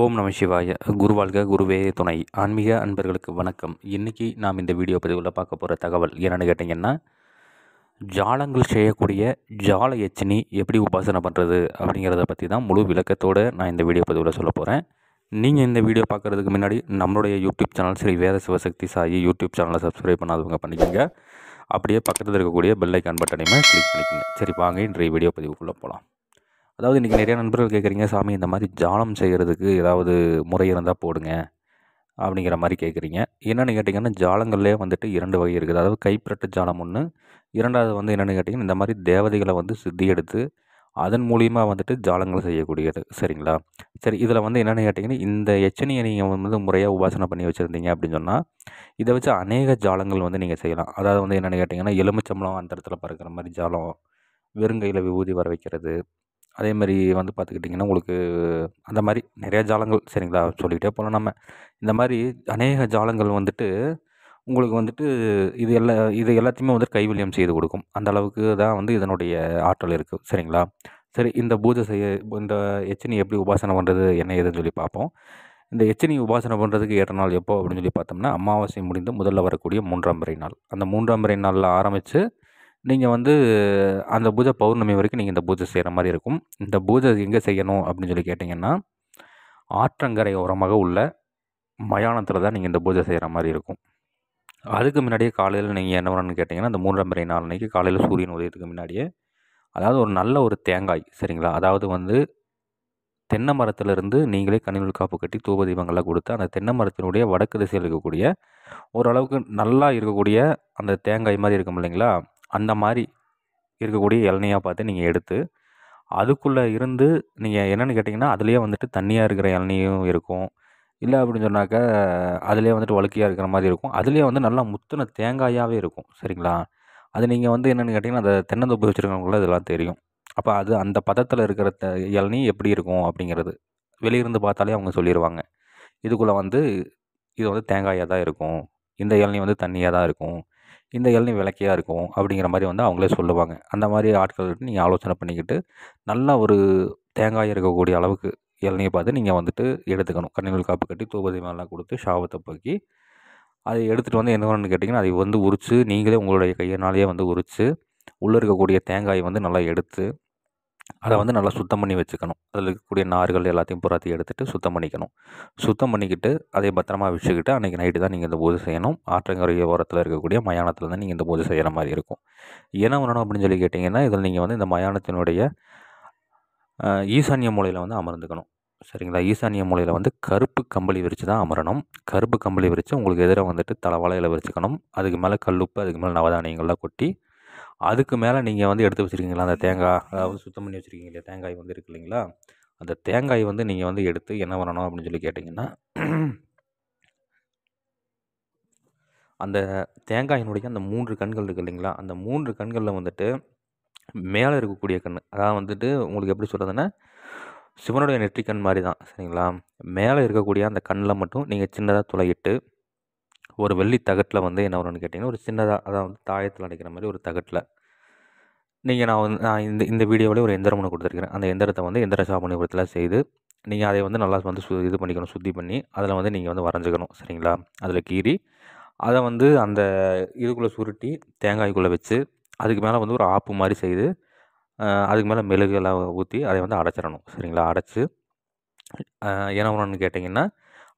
ஓம் நம சிவாய குருவாழ்க குருவே துணை ஆன்மீக அன்பர்களுக்கு வணக்கம் இன்றைக்கி நாம் இந்த வீடியோ பதிவில் பார்க்க போகிற தகவல் என்னென்னு கேட்டிங்கன்னா ஜாலங்கள் செய்யக்கூடிய ஜால எச்சினி எப்படி உபாசனை பண்ணுறது அப்படிங்கிறத பற்றி தான் முழு விளக்கத்தோடு நான் இந்த வீடியோ பதிவில் சொல்ல போகிறேன் நீங்கள் இந்த வீடியோ பார்க்குறதுக்கு முன்னாடி நம்மளுடைய YouTube channel Shri Veda Sivasakthi Sai YouTube சேனலை சப்ஸ்கிரைப் பண்ணாதவங்க பண்ணிக்கோங்க அப்படியே பக்கத்தில் இருக்கக்கூடிய பெல்லைக்கான் பட்டனையுமே கிளிக் பண்ணிக்கோங்க சரி வாங்க இன்றைய வீடியோ பதிவுக்குள்ளே போகலாம் அதாவது இன்றைக்கி நிறையா நண்பர்கள் கேட்குறீங்க சாமி இந்த மாதிரி ஜானம் செய்கிறதுக்கு ஏதாவது முறை இருந்தால் போடுங்க அப்படிங்கிற மாதிரி கேட்குறீங்க என்னென்னு கேட்டிங்கன்னா ஜாலங்கள்லேயே வந்துட்டு இரண்டு வகை இருக்குது அதாவது கைப்பிரட்டு ஜாலம் ஒன்று இரண்டாவது வந்து என்னென்னு கேட்டிங்கன்னா இந்த மாதிரி தேவதைகளை வந்து சித்தி எடுத்து அதன் மூலியமாக வந்துட்டு ஜாலங்கள் செய்யக்கூடியது சரிங்களா சரி இதில் வந்து என்னென்னு கேட்டிங்கன்னா இந்த எச்சனையை நீங்கள் வந்து முறையாக உபாசனை பண்ணி வச்சுருந்தீங்க அப்படின்னு சொன்னால் இதை வச்சு அநேக ஜாலங்கள் வந்து நீங்கள் செய்யலாம் அதாவது வந்து என்னென்னு கேட்டிங்கன்னா எலுமிச்சம்பளம் அந்த இடத்துல பறக்கிற மாதிரி ஜாலம் வெறுங்கையில் விபூதி வர வைக்கிறது அதே மாதிரி வந்து பார்த்துக்கிட்டிங்கன்னா உங்களுக்கு அந்த மாதிரி நிறையா ஜாலங்கள் சரிங்களா சொல்லிக்கிட்டே போகலாம் நம்ம இந்த மாதிரி அநேக ஜாலங்கள் வந்துட்டு உங்களுக்கு வந்துட்டு இது எல்லா இது எல்லாத்தையுமே வந்துட்டு கைவில்யம் செய்து கொடுக்கும் அந்த அளவுக்கு தான் வந்து இதனுடைய ஆற்றல் இருக்குது சரிங்களா சரி இந்த பூஜை செய்ய இந்த எச்சினி எப்படி உபாசனை பண்ணுறது என்ன ஏதுன்னு சொல்லி பார்ப்போம் இந்த எச்சினி உபாசனை பண்ணுறதுக்கு ஏற்ற நாள் எப்போ அப்படின்னு சொல்லி பார்த்தோம்னா அமாவாசை முடிந்து முதல்ல வரக்கூடிய மூன்றாம் முறை நாள் அந்த மூன்றாம் முறை நாளில் ஆரம்பித்து நீங்கள் வந்து அந்த பூஜை பௌர்ணமி வரைக்கும் நீங்கள் இந்த பூஜை செய்கிற மாதிரி இருக்கும் இந்த பூஜை எங்கே செய்யணும் அப்படின்னு சொல்லி கேட்டிங்கன்னா ஆற்றங்கரை ஓரமாக உள்ள மயானத்தில் தான் நீங்கள் இந்த பூஜை செய்கிற மாதிரி இருக்கும் அதுக்கு முன்னாடியே காலையில் நீங்கள் என்ன பண்ணணும்னு கேட்டிங்கன்னா அந்த மூன்றாம் மணி நாள் காலையில் சூரியன் உதயத்துக்கு முன்னாடியே அதாவது ஒரு நல்ல ஒரு தேங்காய் சரிங்களா அதாவது வந்து தென்னை மரத்திலிருந்து நீங்களே கனிநூல் காப்பு கட்டி தூப தீபங்கள்லாம் கொடுத்து அந்த தென்னை மரத்தினுடைய வடக்கு திசையில் இருக்கக்கூடிய ஓரளவுக்கு நல்லா இருக்கக்கூடிய அந்த தேங்காய் மாதிரி இருக்கும் இல்லைங்களா அந்த மாதிரி இருக்கக்கூடிய இளநியாக பார்த்து நீங்கள் எடுத்து அதுக்குள்ளே இருந்து நீங்கள் என்னென்னு கேட்டிங்கன்னா அதுலேயே வந்துட்டு தண்ணியாக இருக்கிற இளநியும் இருக்கும் இல்லை அப்படின்னு சொன்னாக்கா அதுலேயே வந்துட்டு வழுக்கையாக இருக்கிற மாதிரி இருக்கும் அதுலேயே வந்து நல்லா முத்தின தேங்காயாகவே இருக்கும் சரிங்களா அது நீங்கள் வந்து என்னென்னு கேட்டிங்கன்னா அதை தென்னந்தோப்பு வச்சுருக்கவங்கள இதெல்லாம் தெரியும் அப்போ அது அந்த பதத்தில் இருக்கிற த இளநீ எப்படி இருக்கும் அப்படிங்கிறது வெளியிருந்து பார்த்தாலே அவங்க சொல்லிடுவாங்க இதுக்குள்ளே வந்து இது வந்து தேங்காயாக தான் இருக்கும் இந்த இளநீ வந்து தண்ணியாக தான் இருக்கும் இந்த இளநீ விளக்கையாக இருக்கும் அப்படிங்கிற மாதிரி வந்து அவங்களே சொல்லுவாங்க அந்த மாதிரி ஆட்கள் நீங்கள் ஆலோசனை பண்ணிக்கிட்டு நல்ல ஒரு தேங்காய் இருக்கக்கூடிய அளவுக்கு இளநியை பார்த்து நீங்கள் வந்துட்டு எடுத்துக்கணும் கண்ணிகள் காப்பு கட்டி தூபதி மேலாம் கொடுத்து ஷாபத்தை போக்கி அதை எடுத்துகிட்டு வந்து என்ன பண்ணணும்னு கேட்டிங்கன்னா அதை வந்து உரித்து நீங்களே உங்களுடைய கையினாலேயே வந்து உரித்து உள்ளே இருக்கக்கூடிய தேங்காயை வந்து நல்லா எடுத்து அதை வந்து நல்லா சுத்தம் பண்ணி வச்சுக்கணும் அதில் இருக்கக்கூடிய நார்கள் எல்லாத்தையும் புறாத்தையும் எடுத்துகிட்டு சுத்தம் பண்ணிக்கணும் சுத்தம் பண்ணிக்கிட்டு அதை பத்திரமா வச்சுக்கிட்டு அன்றைக்கி நைட்டு தான் நீங்கள் இந்த பூஜை செய்யணும் ஆற்றங்கரைய ஓரத்தில் இருக்கக்கூடிய மயானத்தில் தான் நீங்கள் இந்த பூஜை செய்கிற மாதிரி இருக்கும் என்ன பண்ணணும் அப்படின்னு சொல்லி கேட்டிங்கன்னா இதில் நீங்கள் வந்து இந்த மயானத்தினுடைய ஈசான்ய மூலையில் வந்து அமர்ந்துக்கணும் சரிங்களா ஈசானிய மூலையில் வந்து கருப்பு கம்பளி விரித்து தான் அமரணும் கருப்பு கம்பளி விரித்து உங்களுக்கு எதிராக வந்துட்டு தலை விரிச்சுக்கணும் அதுக்கு மேலே கல்லுப்பு அதுக்கு மேலே நவதானியங்கள்லாம் கொட்டி அதுக்கு மேலே நீங்கள் வந்து எடுத்து வச்சுருக்கீங்களா அந்த தேங்காய் அதாவது சுத்தம் பண்ணி வச்சுருக்கீங்க இல்லையா தேங்காய் வந்து இருக்கு இல்லைங்களா அந்த தேங்காய் வந்து நீங்கள் வந்து எடுத்து என்ன பண்ணணும் அப்படின்னு சொல்லி கேட்டிங்கன்னா அந்த தேங்காயினுடைய அந்த மூன்று கண்கள் இருக்குது இல்லைங்களா அந்த மூன்று கண்களில் வந்துட்டு மேலே இருக்கக்கூடிய கண் அதான் வந்துட்டு உங்களுக்கு எப்படி சொல்கிறதுன்னா சிவனுடைய நெற்றிக்கண் மாதிரி தான் சரிங்களா மேலே இருக்கக்கூடிய அந்த கண்ணில் மட்டும் நீங்கள் சின்னதாக துளையிட்டு ஒரு வெள்ளி தகட்டில் வந்து என்ன வரும்னு கேட்டிங்கன்னா ஒரு சின்னதாக அதான் வந்து தாயத்தில் அடைக்கிற மாதிரி ஒரு தகட்டில் நீங்கள் நான் வந்து நான் இந்த இந்த வீடியோவிலே ஒரு எந்திரம் ஒன்று கொடுத்துருக்கிறேன் அந்த எந்திரத்தை வந்து எந்திர சாபணிபுரத்தில் செய்து நீங்கள் அதை வந்து நல்லா வந்து சு இது பண்ணிக்கணும் சுத்தி பண்ணி அதில் வந்து நீங்கள் வந்து வரைஞ்சிக்கணும் சரிங்களா அதில் கீறி அதை வந்து அந்த இதுக்குள்ளே சுருட்டி தேங்காய்க்குள்ளே வச்சு அதுக்கு மேலே வந்து ஒரு ஆப்பு மாதிரி செய்து அதுக்கு மேலே மெழுகெல்லாம் ஊற்றி அதை வந்து அடைச்சிடணும் சரிங்களா அடைச்சி என்ன பண்ணணும்னு கேட்டிங்கன்னா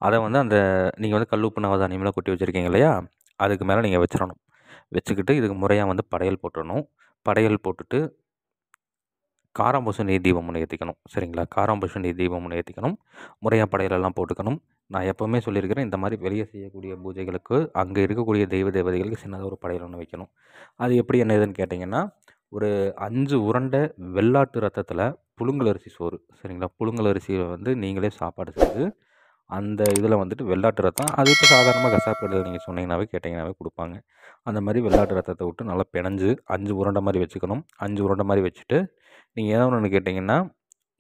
அதை வந்து அந்த நீங்கள் வந்து கல்லுப்பு நவதானியமெல்லாம் கொட்டி வச்சுருக்கீங்க இல்லையா அதுக்கு மேலே நீங்கள் வச்சிடணும் வச்சுக்கிட்டு இதுக்கு முறையாக வந்து படையல் போட்டுடணும் படையல் போட்டுட்டு காராம்பூசணி தீபம் ஒன்று ஏற்றிக்கணும் சரிங்களா காராம்பூசணி தீபம் ஒன்று ஏற்றிக்கணும் முறையாக படையலெல்லாம் போட்டுக்கணும் நான் எப்போவுமே சொல்லியிருக்கிறேன் இந்த மாதிரி வெளியே செய்யக்கூடிய பூஜைகளுக்கு அங்கே இருக்கக்கூடிய தெய்வ தேவதைகளுக்கு சின்னதாக ஒரு படையல் ஒன்று வைக்கணும் அது எப்படி என்ன ஏதுன்னு கேட்டிங்கன்னா ஒரு அஞ்சு உரண்ட வெள்ளாட்டு ரத்தத்தில் புழுங்கல் அரிசி சோறு சரிங்களா புழுங்கல் அரிசியை வந்து நீங்களே சாப்பாடு செய்து அந்த இதில் வந்துட்டு வெள்ளாட்டு ரத்தம் அது இப்போ சாதாரணமாக கசாப்பு எடுத்து நீங்கள் சொன்னீங்கன்னாவே கேட்டிங்கனாவே கொடுப்பாங்க அந்த மாதிரி வெள்ளாட்டு ரத்தத்தை விட்டு நல்லா பிணைஞ்சு அஞ்சு உருண்டை மாதிரி வச்சுக்கணும் அஞ்சு உருண்டை மாதிரி வச்சுட்டு நீங்கள் ஏதோ ஒன்று கேட்டிங்கன்னா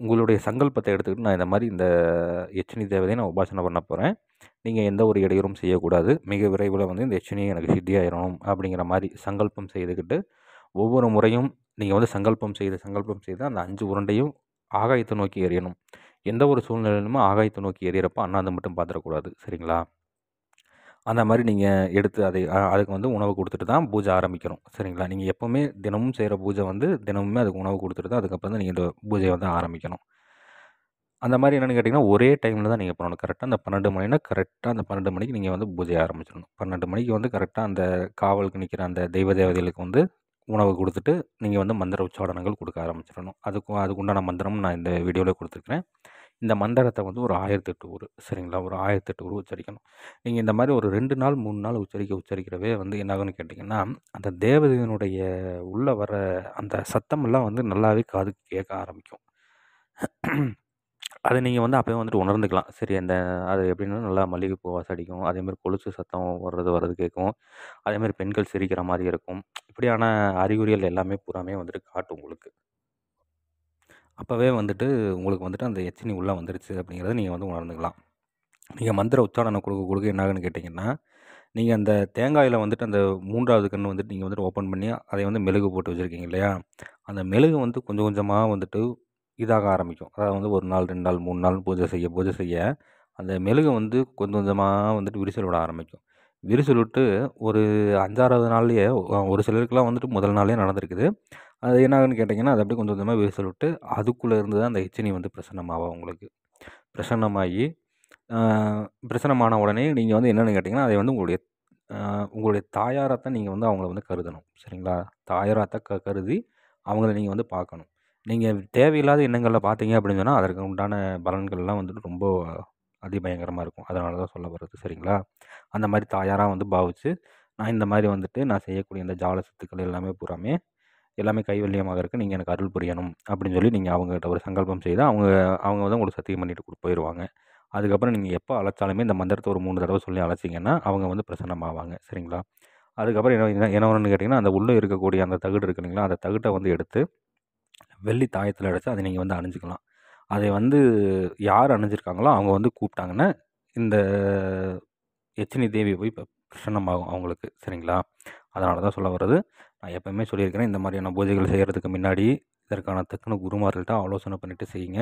உங்களுடைய சங்கல்பத்தை எடுத்துக்கிட்டு நான் இந்த மாதிரி இந்த எச்சினி தேவதையை நான் உபாசனை பண்ண போகிறேன் நீங்கள் எந்த ஒரு இடையூறும் செய்யக்கூடாது மிக விரைவில் வந்து இந்த எச்சினி எனக்கு சித்தியாயிரணும் அப்படிங்கிற மாதிரி சங்கல்பம் செய்துக்கிட்டு ஒவ்வொரு முறையும் நீங்கள் வந்து சங்கல்பம் செய்து சங்கல்பம் செய்து அந்த அஞ்சு உருண்டையும் ஆகாயத்தை நோக்கி எறியணும் எந்த ஒரு சூழ்நிலையிலுமே ஆகாயத்தை நோக்கி எறிகிறப்ப அண்ணாந்து மட்டும் பார்த்துடக்கூடாது சரிங்களா அந்த மாதிரி நீங்கள் எடுத்து அதை அதுக்கு வந்து உணவு கொடுத்துட்டு தான் பூஜை ஆரம்பிக்கணும் சரிங்களா நீங்கள் எப்போவுமே தினமும் செய்கிற பூஜை வந்து தினமுமே அதுக்கு உணவு கொடுத்துட்டு தான் அதுக்கப்புறம் தான் நீங்கள் இந்த பூஜையை வந்து ஆரம்பிக்கணும் அந்த மாதிரி என்னென்னு கேட்டிங்கன்னா ஒரே டைமில் தான் நீங்கள் பண்ணணும் கரெக்டாக அந்த பன்னெண்டு மணினா கரெக்டாக அந்த பன்னெண்டு மணிக்கு நீங்கள் வந்து பூஜை ஆரம்பிச்சிடணும் பன்னெண்டு மணிக்கு வந்து கரெக்டாக அந்த காவலுக்கு நிற்கிற அந்த தெய்வ தேவதைகளுக்கு வந்து உணவு கொடுத்துட்டு நீங்கள் வந்து மந்திர உச்சாடனங்கள் கொடுக்க ஆரம்பிச்சிடணும் அதுக்கு அதுக்குண்டான மந்திரமும் நான் இந்த வீடியோவில் கொடுத்துருக்குறேன் இந்த மந்திரத்தை வந்து ஒரு ஆயிரத்தெட்டு ஊர் சரிங்களா ஒரு ஆயிரத்தெட்டு ஊர் உச்சரிக்கணும் நீங்கள் இந்த மாதிரி ஒரு ரெண்டு நாள் மூணு நாள் உச்சரிக்க உச்சரிக்கிறவே வந்து என்னாகும்னு கேட்டிங்கன்னா அந்த தேவதையினுடைய உள்ளே வர அந்த சத்தமெல்லாம் வந்து நல்லாவே காது கேட்க ஆரம்பிக்கும் அதை நீங்கள் வந்து அப்போயே வந்துட்டு உணர்ந்துக்கலாம் சரி அந்த அது எப்படின்னா நல்லா மளிகை வாசம் அடிக்கும் அதேமாதிரி கொலுசு சத்தம் வர்றது வர்றது கேட்கும் அதேமாதிரி பெண்கள் சிரிக்கிற மாதிரி இருக்கும் இப்படியான அறிகுறிகள் எல்லாமே பூராமே வந்துட்டு காட்டும் உங்களுக்கு அப்போவே வந்துட்டு உங்களுக்கு வந்துட்டு அந்த எச்சினி உள்ளே வந்துருச்சு அப்படிங்கிறத நீங்கள் வந்து உணர்ந்துக்கலாம் நீங்கள் மந்திர உச்சாரணம் கொடுக்க கொடுக்க என்னாகன்னு கேட்டிங்கன்னா நீங்கள் அந்த தேங்காயில் வந்துட்டு அந்த மூன்றாவது கன்று வந்துட்டு நீங்கள் வந்துட்டு ஓப்பன் பண்ணி அதை வந்து மெழுகு போட்டு வச்சுருக்கீங்க இல்லையா அந்த மெழுகு வந்து கொஞ்சம் கொஞ்சமாக வந்துட்டு இதாக ஆரம்பிக்கும் அதாவது வந்து ஒரு நாள் ரெண்டு நாள் மூணு நாள் பூஜை செய்ய பூஜை செய்ய அந்த மெழுகு வந்து கொஞ்சம் கொஞ்சமாக வந்துட்டு விரிசல் விட ஆரம்பிக்கும் விரிசல் விட்டு ஒரு அஞ்சாறாவது நாள்லேயே ஒரு சிலருக்குலாம் வந்துட்டு முதல் நாளே நடந்திருக்குது அது என்னாகன்னு கேட்டிங்கன்னா அது அப்படியே கொஞ்சம் கொஞ்சமாக விரிசல் விட்டு அதுக்குள்ளே இருந்து தான் அந்த எச்சினி வந்து பிரசன்னமாகும் உங்களுக்கு பிரசன்னமாகி பிரசனமான உடனே நீங்கள் வந்து என்னென்னு கேட்டிங்கன்னா அதை வந்து உங்களுடைய உங்களுடைய தாயாராக தான் நீங்கள் வந்து அவங்கள வந்து கருதணும் சரிங்களா தாயாராக தான் க கருதி அவங்கள நீங்கள் வந்து பார்க்கணும் நீங்கள் தேவையில்லாத எண்ணங்களில் பார்த்தீங்க அப்படின்னு சொன்னால் அதற்கு உண்டான பலன்கள்லாம் வந்துட்டு ரொம்ப அதிபயங்கரமாக இருக்கும் அதனால தான் சொல்ல வர்றது சரிங்களா அந்த மாதிரி தாயாராக வந்து பாவிச்சு நான் இந்த மாதிரி வந்துட்டு நான் செய்யக்கூடிய இந்த ஜால சத்துக்கள் எல்லாமே பூராமே எல்லாமே கைவல்யமாக இருக்குது நீங்கள் எனக்கு அருள் புரியணும் அப்படின்னு சொல்லி நீங்கள் அவங்ககிட்ட ஒரு சங்கல்பம் செய்து அவங்க அவங்க வந்து உங்களுக்கு சத்தியம் பண்ணிட்டு போயிடுவாங்க அதுக்கப்புறம் நீங்கள் எப்போ அழைச்சாலுமே இந்த மந்திரத்தை ஒரு மூணு தடவை சொல்லி அழைச்சிங்கன்னா அவங்க வந்து பிரசன்னமாவாங்க சரிங்களா அதுக்கப்புறம் என்ன என்ன ஒன்றுன்னு கேட்டிங்கன்னா அந்த உள்ளே இருக்கக்கூடிய அந்த தகுடு இருக்கு இல்லைங்களா அந்த தகுட்டை வந்து எடுத்து வெள்ளி தாயத்தில் அடைச்சி அதை நீங்கள் வந்து அணிஞ்சிக்கலாம் அதை வந்து யார் அணிஞ்சிருக்காங்களோ அவங்க வந்து கூப்பிட்டாங்கன்னா இந்த எச்சினி தேவி போய் பிரசன்னமாகும் அவங்களுக்கு சரிங்களா அதனால தான் சொல்ல வர்றது நான் எப்போயுமே சொல்லியிருக்கிறேன் இந்த மாதிரியான பூஜைகள் செய்கிறதுக்கு முன்னாடி இதற்கான தக்குனு குருமார்கள்ட்ட ஆலோசனை பண்ணிவிட்டு செய்யுங்க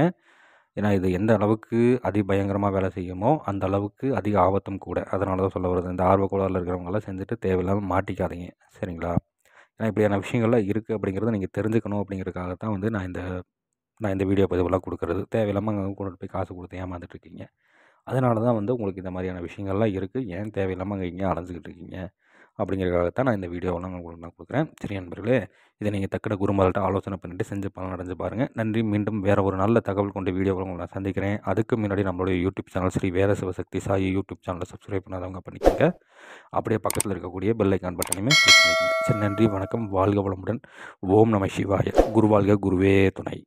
ஏன்னா இது எந்த அளவுக்கு அதிபயங்கரமாக வேலை செய்யுமோ அந்த அளவுக்கு அதிக ஆபத்தும் கூட அதனால தான் சொல்ல வருது இந்த ஆர்வக்கோளாரில் இருக்கிறவங்களாம் செஞ்சுட்டு தேவையில்லாமல் மாட்டிக்காதீங்க சரிங்களா ஏன்னா இப்படியான விஷயங்கள்லாம் இருக்குது அப்படிங்கிறத நீங்கள் தெரிஞ்சுக்கணும் அப்படிங்கிறதுக்காக தான் வந்து நான் இந்த நான் இந்த வீடியோ பதிவெல்லாம் கொடுக்குறது தேவையில்லாமல் அங்கே கொண்டு போய் காசு கொடுத்து ஏமாந்துட்டுருக்கீங்க அதனால தான் வந்து உங்களுக்கு இந்த மாதிரியான விஷயங்கள்லாம் இருக்குது ஏன் தேவையில்லாமல் அங்கே இங்கே அலைஞ்சிக்கிட்டு இருக்கீங்க அப்படிங்கிறதுக்காகத்தான் நான் இந்த வீடியோவெல்லாம் உங்களுக்கு நான் கொடுக்குறேன் சரி நண்பர்களே இதை நீங்கள் தக்கட குருமார்கிட்ட ஆலோசனை பண்ணிவிட்டு செஞ்சு பலன் அடைஞ்சு பாருங்கள் நன்றி மீண்டும் வேறு ஒரு நல்ல தகவல் கொண்ட வீடியோ உங்களை நான் சந்திக்கிறேன் அதுக்கு முன்னாடி நம்மளுடைய YouTube channel Shri Veda Sivasakthi Sai YouTube சேனலை சப்ஸ்கிரைப் பண்ணாதவங்க பண்ணிக்கோங்க அப்படியே பக்கத்தில் இருக்கக்கூடிய பெல் ஐக்கான் பட்டனையுமே கிளிக் பண்ணிக்கோங்க சரி நன்றி வணக்கம் வாழ்க வளமுடன் ஓம் நம சிவாய குருவாழ்க குருவே துணை